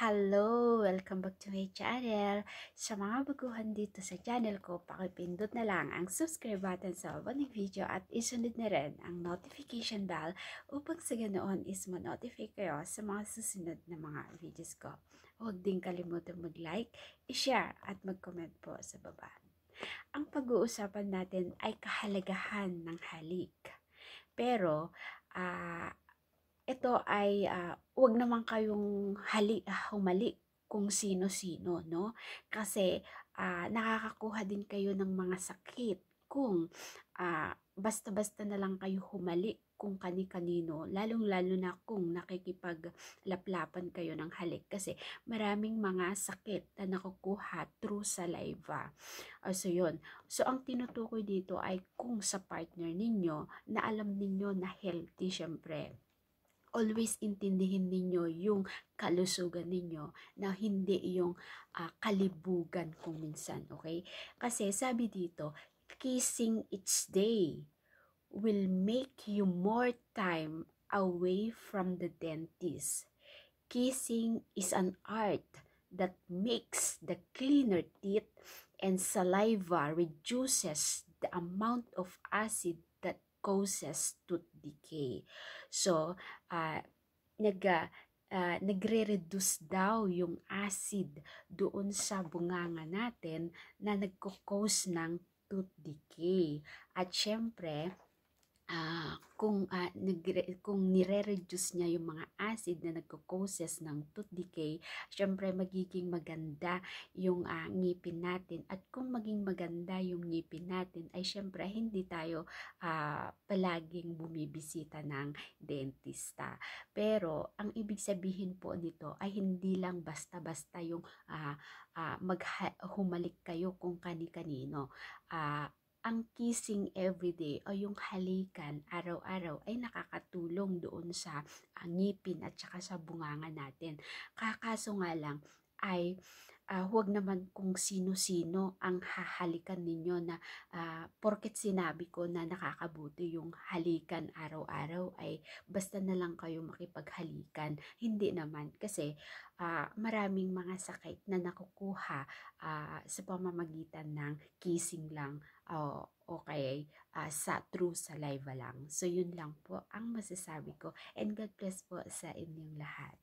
Hello! Welcome back to my channel. Sa mga baguhan dito sa channel ko, pakipindot na lang ang subscribe button sa baba ng video at isunod na rin ang notification bell upang sa ganoon is ma-notify kayo sa mga susunod na mga videos ko. Huwag din kalimutan mag-like, i-share at mag-comment po sa baba. Ang pag-uusapan natin ay kahalagahan ng halik. Pero, uh, ito ay uh, ah, wag naman kayong hali, ah, humali kung sino-sino, no? Kasi uh, nakakakuha din kayo ng mga sakit kung uh, basta-basta na lang kayo humali kung kani-kanino, lalong-lalo na kung nakikipaglaplapan kayo ng halik kasi maraming mga sakit na nakukuha through saliva. Uh, so, yun. So, ang tinutukoy dito ay kung sa partner ninyo na alam ninyo na healthy, syempre always intindihin ninyo yung kalusugan ninyo na hindi yung uh, kalibugan kung minsan, okay? Kasi sabi dito, kissing each day will make you more time away from the dentist. Kissing is an art that makes the cleaner teeth and saliva reduces the amount of acid causes tooth decay. So, uh, nag, uh, nagre-reduce daw yung acid doon sa bunganga natin na nagko-cause ng tooth decay. At syempre, uh, kung, uh, nagre- kung nire-reduce niya yung mga acid na nagko-causes ng tooth decay, syempre magiging maganda yung uh, ngipin natin. At kung maging maganda yung ngipin natin, ay syempre hindi tayo uh, palaging bumibisita ng dentista. Pero ang ibig sabihin po nito ay hindi lang basta-basta yung uh, uh, maghumalik kayo kung kani-kanino. Uh, ang kissing everyday o yung halikan araw-araw ay nakakatulong doon sa ngipin at saka sa bunganga natin. Kakaso nga lang ay uh, huwag naman kung sino-sino ang hahalikan ninyo na uh, porket sinabi ko na nakakabuti yung halikan araw-araw ay basta na lang kayo makipaghalikan. Hindi naman kasi uh, maraming mga sakit na nakukuha uh, sa pamamagitan ng kissing lang uh, o kaya uh, sa true saliva lang. So yun lang po ang masasabi ko and God bless po sa inyong lahat.